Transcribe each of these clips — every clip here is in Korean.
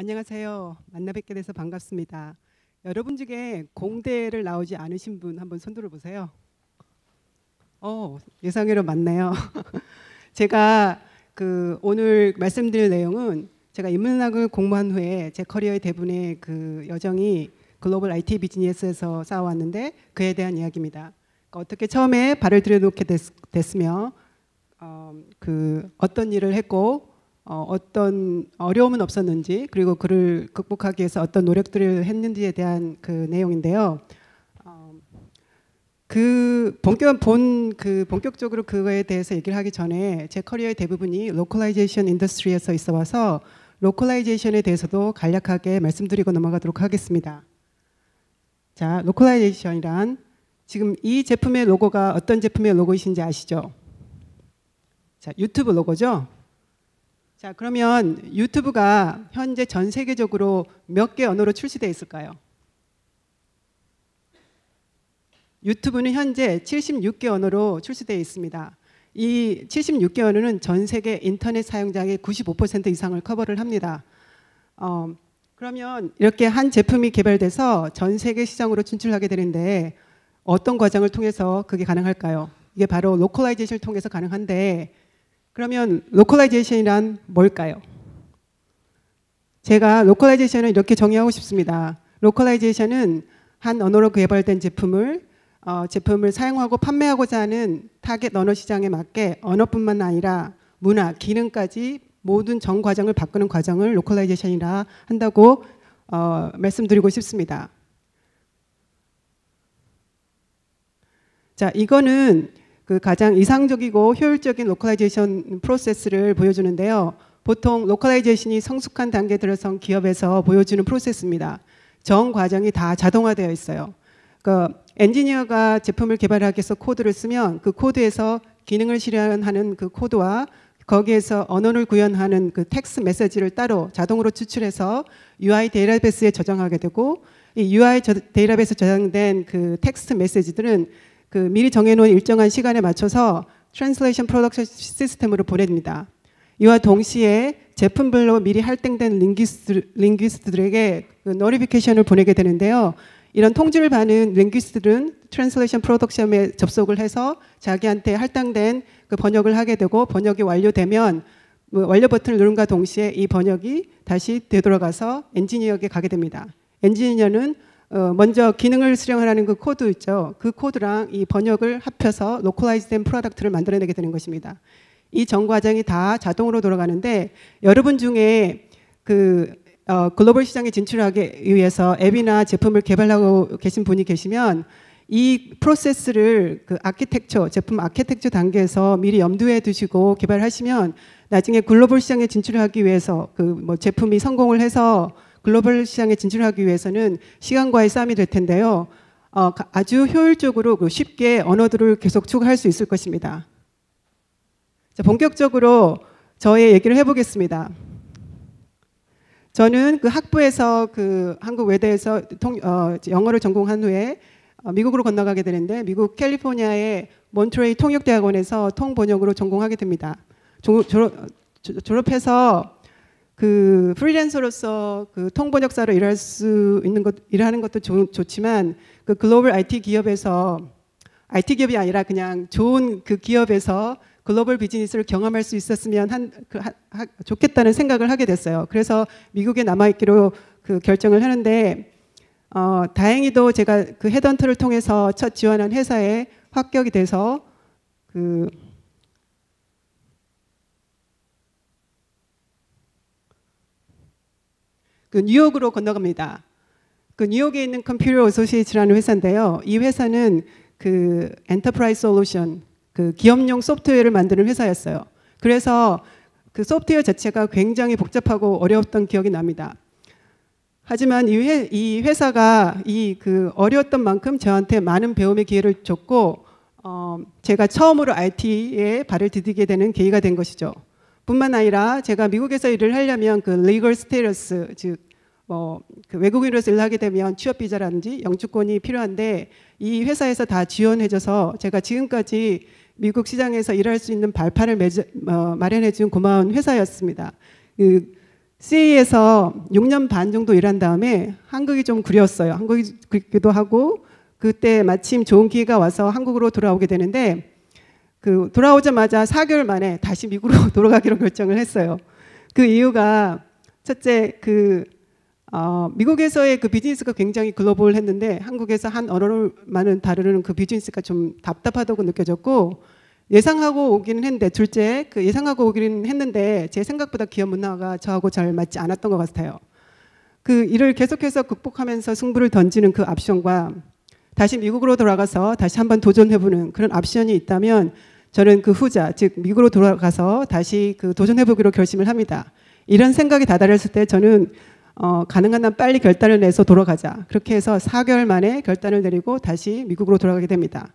안녕하세요. 만나 뵙게 돼서 반갑습니다. 여러분 중에 공대를 나오지 않으신 분 한번 손들어 보세요. 어, 예상외로 맞네요. 제가 그 오늘 말씀드릴 내용은 제가 인문학을 공부한 후에 제 커리어의 대부분의 그 여정이 글로벌 IT 비즈니스에서 쌓아왔는데 그에 대한 이야기입니다. 그러니까 어떻게 처음에 발을 들여놓게 됐, 으며 어, 그 어떤 일을 했고 어, 떤 어려움은 없었는지 그리고 그를 극복하기 위해서 어떤 노력들을 했는지에 대한 그 내용인데요. 어, 그 본격 본 그 본격적으로 그거에 대해서 얘기를 하기 전에 제 커리어의 대부분이 로컬라이제이션 인더스트리에서 있어 와서 로컬라이제이션에 대해서도 간략하게 말씀드리고 넘어가도록 하겠습니다. 자, 로컬라이제이션이란 지금 이 제품의 로고가 어떤 제품의 로고이신지 아시죠? 자, 유튜브 로고죠. 자, 그러면 유튜브가 현재 전 세계적으로 몇 개 언어로 출시되어 있을까요? 유튜브는 현재 76개 언어로 출시되어 있습니다. 이 76개 언어는 전 세계 인터넷 사용자의 95% 이상을 커버를 합니다. 어, 그러면 이렇게 한 제품이 개발돼서 전 세계 시장으로 진출하게 되는데 어떤 과정을 통해서 그게 가능할까요? 이게 바로 로컬라이제이션을 통해서 가능한데 그러면 로컬라이제이션이란 뭘까요? 제가 로컬라이제이션을 이렇게 정의하고 싶습니다. 로컬라이제이션은 한 언어로 개발된 제품을 어, 제품을 사용하고 판매하고자 하는 타겟 언어 시장에 맞게 언어뿐만 아니라 문화, 기능까지 모든 전 과정을 바꾸는 과정을 로컬라이제이션이라 한다고 어, 말씀드리고 싶습니다. 자, 이거는 그 가장 이상적이고 효율적인 로컬라이제이션 프로세스를 보여주는데요. 보통 로컬라이제이션이 성숙한 단계에 들어선 기업에서 보여주는 프로세스입니다. 정 과정이 다 자동화되어 있어요. 그 엔지니어가 제품을 개발하기 위해서 코드를 쓰면 그 코드에서 기능을 실현하는 그 코드와 거기에서 언어를 구현하는 그 텍스트 메시지를 따로 자동으로 추출해서 UI 데이터베이스에 저장하게 되고 이 UI 데이터베이스에 저장된 그 텍스트 메시지들은 그 미리 정해놓은 일정한 시간에 맞춰서 트랜스레이션 프로덕션 시스템으로 보냅니다. 이와 동시에 제품별로 미리 할당된 링귀스트 링기스트들에게 그 노리피케이션을 보내게 되는데요. 이런 통지를 받는 링귀스트들은 트랜스레이션 프로덕션에 접속을 해서 자기한테 할당된 그 번역을 하게 되고 번역이 완료되면 뭐 완료 버튼을 누른과 동시에 이 번역이 다시 되돌아가서 엔지니어에게 가게 됩니다. 엔지니어는 어, 먼저 기능을 수령하라는 그 코드 있죠. 그 코드랑 이 번역을 합해서 로컬라이즈된 프로덕트를 만들어내게 되는 것입니다. 이 전 과정이 다 자동으로 돌아가는데 여러분 중에 그 어, 글로벌 시장에 진출하기 위해서 앱이나 제품을 개발하고 계신 분이 계시면 이 프로세스를 그 아키텍처 제품 아키텍처 단계에서 미리 염두에 두시고 개발하시면 나중에 글로벌 시장에 진출하기 위해서 그 뭐 제품이 성공을 해서 글로벌 시장에 진출하기 위해서는 시간과의 싸움이 될 텐데요. 어, 아주 효율적으로 그 쉽게 언어들을 계속 추가할 수 있을 것입니다. 자, 본격적으로 저의 얘기를 해보겠습니다. 저는 그 학부에서 그 한국 외대에서 통, 어, 영어를 전공한 후에 어, 미국으로 건너가게 되는데 미국 캘리포니아의 몬트레이 통역대학원에서 통번역으로 전공하게 됩니다. 졸, 졸, 졸업해서 그 프리랜서로서 그 통번역사로 일할 수 있는 것 일하는 것도 좋, 좋지만 그 글로벌 IT 기업에서 IT 기업이 아니라 그냥 좋은 그 기업에서 글로벌 비즈니스를 경험할 수 있었으면 한, 그, 하, 하, 좋겠다는 생각을 하게 됐어요. 그래서 미국에 남아있기로 그 결정을 하는데 어, 다행히도 제가 그 헤던트를 통해서 첫 지원한 회사에 합격이 돼서 그그 뉴욕으로 건너갑니다. 그 뉴욕에 있는 컴퓨터 어소시에이츠라는 회사인데요. 이 회사는 그 엔터프라이즈 솔루션 그 기업용 소프트웨어를 만드는 회사였어요. 그래서 그 소프트웨어 자체가 굉장히 복잡하고 어려웠던 기억이 납니다. 하지만 이, 회, 이 회사가 이 그 어려웠던 만큼 저한테 많은 배움의 기회를 줬고 어, 제가 처음으로 IT에 발을 디디게 되는 계기가 된 것이죠. 뿐만 아니라 제가 미국에서 일을 하려면 그 legal status 즉뭐그 어, 외국인으로서 일을 하게 되면 취업 비자라든지 영주권이 필요한데 이 회사에서 다 지원해줘서 제가 지금까지 미국 시장에서 일할 수 있는 발판을 매주, 어, 마련해준 고마운 회사였습니다. 그 CA에서 6년 반 정도 일한 다음에 한국이 좀 그리웠어요. 한국이 그리기도 하고 그때 마침 좋은 기회가 와서 한국으로 돌아오게 되는데 그 돌아오자마자 4개월 만에 다시 미국으로 돌아가기로 결정을 했어요. 그 이유가 첫째 그 어, 미국에서의 그 비즈니스가 굉장히 글로벌했는데 한국에서 한 언어만은 다루는 그 비즈니스가 좀 답답하다고 느껴졌고 예상하고 오기는 했는데 둘째 그 예상하고 오기는 했는데 제 생각보다 기업 문화가 저하고 잘 맞지 않았던 것 같아요. 그 일을 계속해서 극복하면서 승부를 던지는 그 압션과 다시 미국으로 돌아가서 다시 한번 도전해보는 그런 옵션이 있다면 저는 그 후자, 즉 미국으로 돌아가서 다시 그 도전해보기로 결심을 합니다. 이런 생각이 다다랐을 때 저는 어, 가능한 한 빨리 결단을 내서 돌아가자. 그렇게 해서 4개월 만에 결단을 내리고 다시 미국으로 돌아가게 됩니다.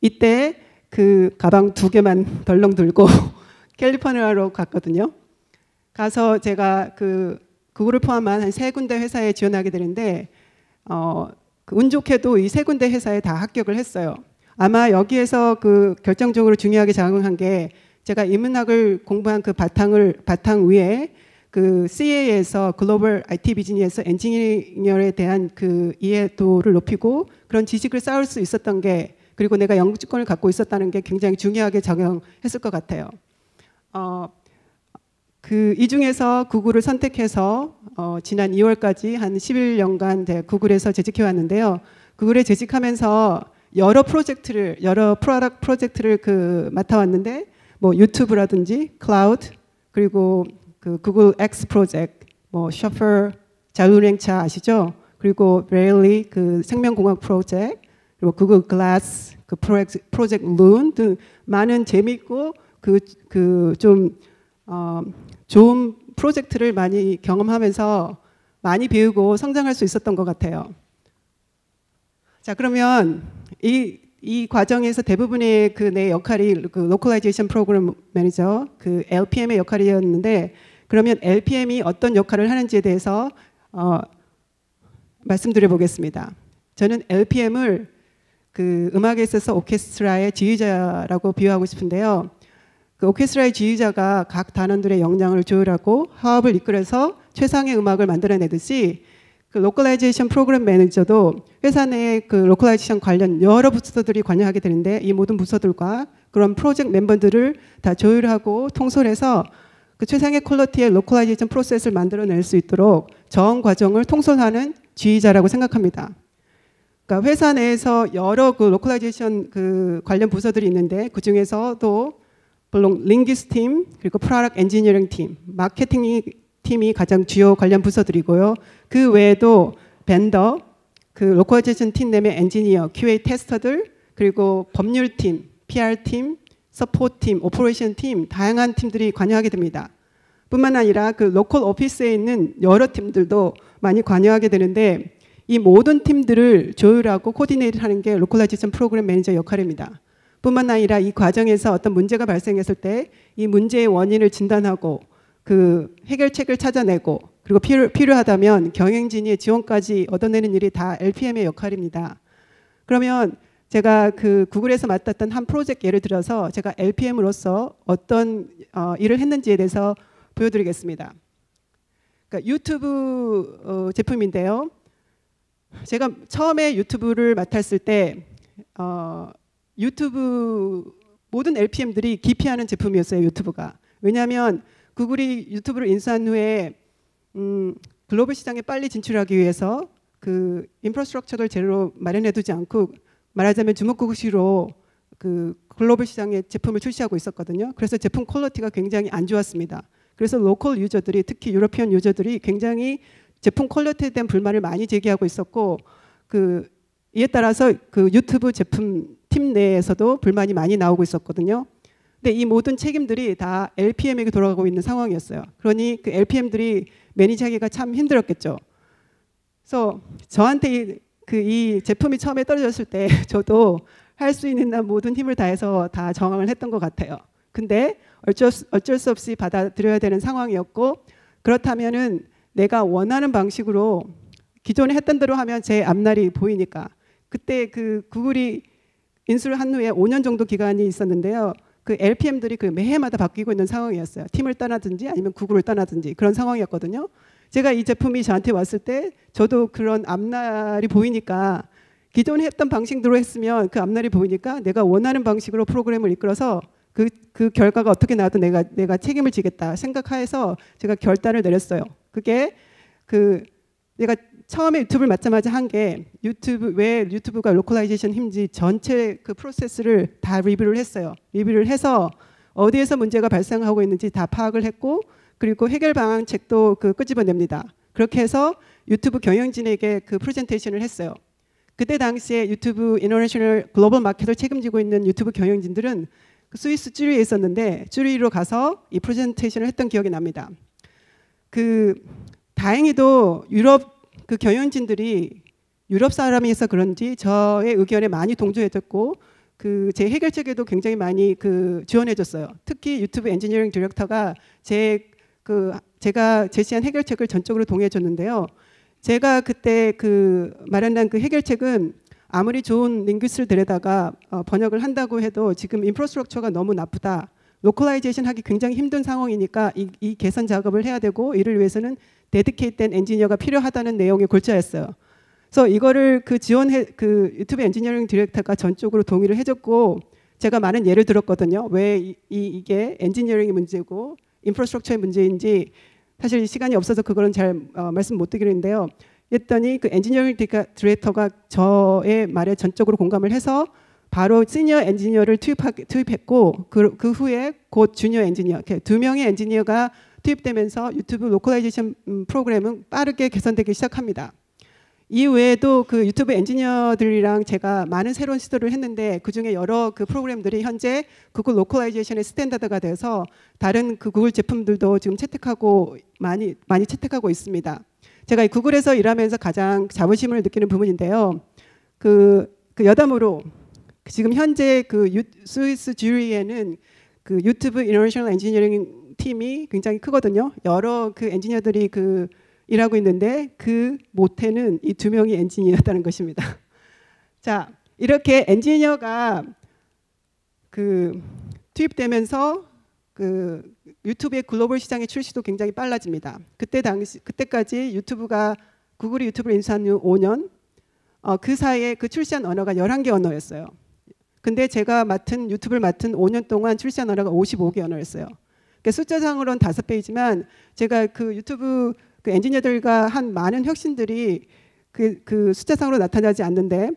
이때 그 가방 두 개만 덜렁 들고 캘리포니아로 갔거든요. 가서 제가 그 그거를 포함한 한 세 군데 회사에 지원하게 되는데 어, 그 운 좋게도 이 세 군데 회사에 다 합격을 했어요. 아마 여기에서 그 결정적으로 중요하게 작용한 게 제가 인문학을 공부한 그 바탕을 바탕 위에 그 CA에서 글로벌 IT 비즈니스 엔지니어에 대한 그 이해도를 높이고 그런 지식을 쌓을 수 있었던 게 그리고 내가 영주권을 갖고 있었다는 게 굉장히 중요하게 작용했을 것 같아요. 어, 그 이 중에서 구글을 선택해서 어, 지난 2월까지 한 11년간 구글에서 재직해 왔는데요. 구글에 재직하면서 여러 프로젝트를 여러 프로덕 프로젝트를 그 맡아왔는데 뭐 유튜브라든지 클라우드 그리고 그 구글 X 프로젝트 뭐 셔플 자율행차 아시죠? 그리고 레일리 그 생명공학 프로젝트 그리고 구글 글라스 그 프로젝트 프로젝트 룬등 많은 재미있고 그그 좀어좀 프로젝트를 많이 경험하면서 많이 배우고 성장할 수 있었던 것 같아요. 자, 그러면 이, 이 과정에서 대부분의 그 내 역할이 그 로컬라이제이션 프로그램 매니저, 그 LPM의 역할이었는데 그러면 LPM이 어떤 역할을 하는지에 대해서 어, 말씀드려 보겠습니다. 저는 LPM을 그 음악에 있어서 오케스트라의 지휘자라고 비유하고 싶은데요. 그 오케스트라의 지휘자가 각 단원들의 역량을 조율하고 화합을 이끌어서 최상의 음악을 만들어내듯이 그 로컬라이제이션 프로그램 매니저도 회사 내에 그 로컬라이제이션 관련 여러 부서들이 관여하게 되는데 이 모든 부서들과 그런 프로젝트 멤버들을 다 조율하고 통솔해서 그 최상의 퀄러티의 로컬라이제이션 프로세스를 만들어낼 수 있도록 저원 과정을 통솔하는 지휘자라고 생각합니다. 그러니까 회사 내에서 여러 그 로컬라이제이션 그 관련 부서들이 있는데 그 중에서도 물론 링기스 팀, 그리고 프로덕 엔지니어링 팀, 마케팅 팀이 가장 주요 관련 부서들이고요. 그 외에도 벤더, 그 로컬제이션 팀 내면 엔지니어, QA 테스터들, 그리고 법률 팀, PR 팀, 서포트 팀, 오퍼레이션 팀, 다양한 팀들이 관여하게 됩니다. 뿐만 아니라 그 로컬 오피스에 있는 여러 팀들도 많이 관여하게 되는데 이 모든 팀들을 조율하고 코디네이트 하는 게 로컬라이제이션 프로그램 매니저 역할입니다. 뿐만 아니라 이 과정에서 어떤 문제가 발생했을 때 이 문제의 원인을 진단하고 그 해결책을 찾아내고 그리고 필요, 필요하다면 경영진의 지원까지 얻어내는 일이 다 LPM의 역할입니다. 그러면 제가 그 구글에서 맡았던 한 프로젝트 예를 들어서 제가 LPM으로서 어떤 어, 일을 했는지에 대해서 보여드리겠습니다. 그러니까 유튜브 어, 제품인데요. 제가 처음에 유튜브를 맡았을 때 어, 유튜브 모든 LPM들이 기피하는 제품이었어요. 유튜브가. 왜냐하면 구글이 유튜브를 인수한 후에 음, 글로벌 시장에 빨리 진출하기 위해서 그 인프라스트럭처를 제대로 마련해두지 않고 말하자면 주먹구구시로 그 글로벌 시장에 제품을 출시하고 있었거든요. 그래서 제품 퀄리티가 굉장히 안 좋았습니다. 그래서 로컬 유저들이 특히 유러피언 유저들이 굉장히 제품 퀄리티에 대한 불만을 많이 제기하고 있었고 그 이에 따라서 그 유튜브 제품 팀 내에서도 불만이 많이 나오고 있었거든요. 근데 이 모든 책임들이 다 LPM에게 돌아가고 있는 상황이었어요. 그러니 그 LPM들이 매니지하기가 참 힘들었겠죠. 그래서 저한테 그이 그 제품이 처음에 떨어졌을 때 저도 할 수 있는 모든 힘을 다해서 다정황을 했던 것 같아요. 근데 어쩔 수, 어쩔 수 없이 받아들여야 되는 상황이었고 그렇다면은 내가 원하는 방식으로 기존에 했던 대로 하면 제 앞날이 보이니까 그때 그 구글이 인수를 한 후에 5년 정도 기간이 있었는데요. 그 LPM들이 그 매해마다 바뀌고 있는 상황이었어요. 팀을 떠나든지 아니면 구글을 떠나든지 그런 상황이었거든요. 제가 이 제품이 저한테 왔을 때 저도 그런 앞날이 보이니까 기존에 했던 방식대로 했으면 그 앞날이 보이니까 내가 원하는 방식으로 프로그램을 이끌어서 그, 그 결과가 어떻게 나와도 내가, 내가 책임을 지겠다 생각하에서 제가 결단을 내렸어요. 그게 그 내가 처음에 유튜브를 맞자마자 한 게 유튜브 왜 유튜브가 로컬라이제이션 힘지 전체 그 프로세스를 다 리뷰를 했어요. 리뷰를 해서 어디에서 문제가 발생하고 있는지 다 파악을 했고 그리고 해결 방안책도 그 끄집어냅니다. 그렇게 해서 유튜브 경영진에게 그 프레젠테이션을 했어요. 그때 당시에 유튜브 인터내셔널 글로벌 마켓을 책임지고 있는 유튜브 경영진들은 그 스위스 쭈리에 있었는데 쭈리로 가서 이 프레젠테이션을 했던 기억이 납니다. 그 다행히도 유럽 그 경영진들이 유럽 사람이어서 그런지 저의 의견에 많이 동조해줬고 그 제 해결책에도 굉장히 많이 그 지원해줬어요. 특히 유튜브 엔지니어링 디렉터가 제 그 제가 제시한 해결책을 전적으로 동의해줬는데요. 제가 그때 그 마련한 그 해결책은 아무리 좋은 링귀스를 데려다가 어, 번역을 한다고 해도 지금 인프라스트럭처가 너무 나쁘다. 로컬라이제이션 하기 굉장히 힘든 상황이니까 이, 이 개선 작업을 해야 되고 이를 위해서는 데드케이트된 엔지니어가 필요하다는 내용의 골자였어요. 그래서 이거를 그 지원해 그 유튜브 엔지니어링 디렉터가 전적으로 동의를 해줬고 제가 많은 예를 들었거든요. 왜 이, 이게 엔지니어링의 문제고 인프라스트럭처의 문제인지 사실 시간이 없어서 그거는 잘 어, 말씀 못 드리는데요. 했더니 그 엔지니어링 디렉터가 저의 말에 전적으로 공감을 해서 바로 시니어 엔지니어를 투입하, 투입했고 그, 그 후에 곧 주니어 엔지니어 이렇게 두 명의 엔지니어가 투입되면서 유튜브 로컬라이제이션 음, 프로그램은 빠르게 개선되기 시작합니다. 이외에도 그 유튜브 엔지니어들이랑 제가 많은 새로운 시도를 했는데 그중에 여러 그 프로그램들이 현재 구글 로컬라이제이션의 스탠다드가 돼서 다른 그 구글 제품들도 지금 채택하고 많이 많이 채택하고 있습니다. 제가 구글에서 일하면서 가장 자부심을 느끼는 부분인데요. 그, 그 여담으로 지금 현재 그 유, 스위스 주리에는 그 유튜브 이노베이션 엔지니어링 팀이 굉장히 크거든요. 여러 그 엔지니어들이 그 일하고 있는데 그 모태는 이 두 명이 엔지니어였다는 것입니다. 자, 이렇게 엔지니어가 그 투입되면서 그 유튜브의 글로벌 시장의 출시도 굉장히 빨라집니다. 그때 당시 그때까지 유튜브가 구글이 유튜브를 인수한 후 5년 어, 그 사이에 그 출시한 언어가 11개 언어였어요. 근데 제가 맡은 유튜브를 맡은 5년 동안 출시한 언어가 55개 언어였어요. 그러니까 숫자상으로는 다섯 페이지만 제가 그 유튜브 그 엔지니어들과 한 많은 혁신들이 그, 그 숫자상으로 나타나지 않는데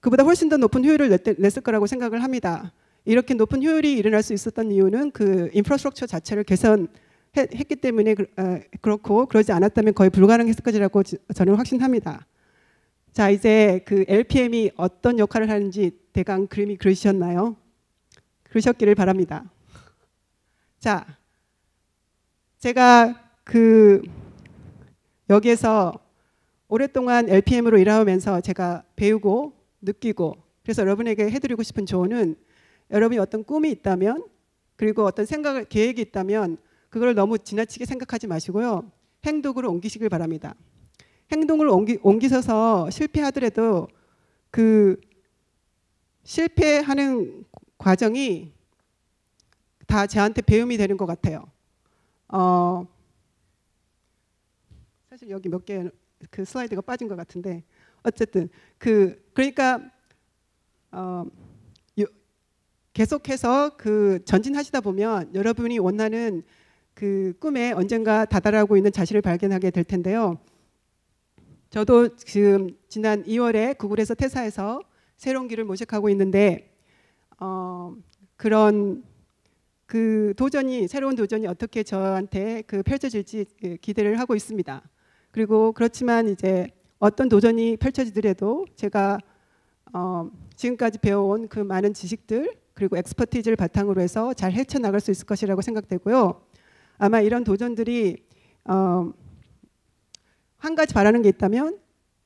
그보다 훨씬 더 높은 효율을 냈을 거라고 생각을 합니다. 이렇게 높은 효율이 일어날 수 있었던 이유는 그 인프라스트럭처 자체를 개선했기 때문에 그, 어, 그렇고 그러지 않았다면 거의 불가능했을 것이라고 저는 확신합니다. 자 이제 그 LPM이 어떤 역할을 하는지 대강 그림이 그리셨나요? 그러셨기를 바랍니다. 자, 제가 그 여기에서 오랫동안 LPM으로 일하면서 제가 배우고 느끼고 그래서 여러분에게 해드리고 싶은 조언은 여러분이 어떤 꿈이 있다면 그리고 어떤 생각을 계획이 있다면 그걸 너무 지나치게 생각하지 마시고요 행동으로 옮기시길 바랍니다. 행동을 옮기, 옮기셔서 실패하더라도 그 실패하는 과정이 다 저한테 배움이 되는 것 같아요. 어, 사실 여기 몇 개 그 슬라이드가 빠진 것 같은데 어쨌든 그 그러니까 어, 계속해서 그 전진하시다 보면 여러분이 원하는 그 꿈에 언젠가 다다라고 있는 자신을 발견하게 될 텐데요. 저도 지금 지난 2월에 구글에서 퇴사해서 새로운 길을 모색하고 있는데 어, 그런 그 도전이 새로운 도전이 어떻게 저한테 그 펼쳐질지 그 기대를 하고 있습니다. 그리고 그렇지만 이제 어떤 도전이 펼쳐지더라도 제가 어, 지금까지 배워온 그 많은 지식들 그리고 엑스퍼티즈를 바탕으로 해서 잘 헤쳐나갈 수 있을 것이라고 생각되고요. 아마 이런 도전들이 어, 한 가지 바라는 게 있다면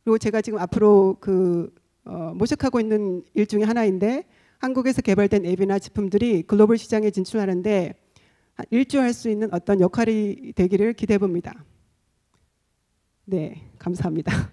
그리고 제가 지금 앞으로 그 어, 모색하고 있는 일 중에 하나인데 한국에서 개발된 앱이나 제품들이 글로벌 시장에 진출하는데 일조할 수 있는 어떤 역할이 되기를 기대해 봅니다. 네, 감사합니다.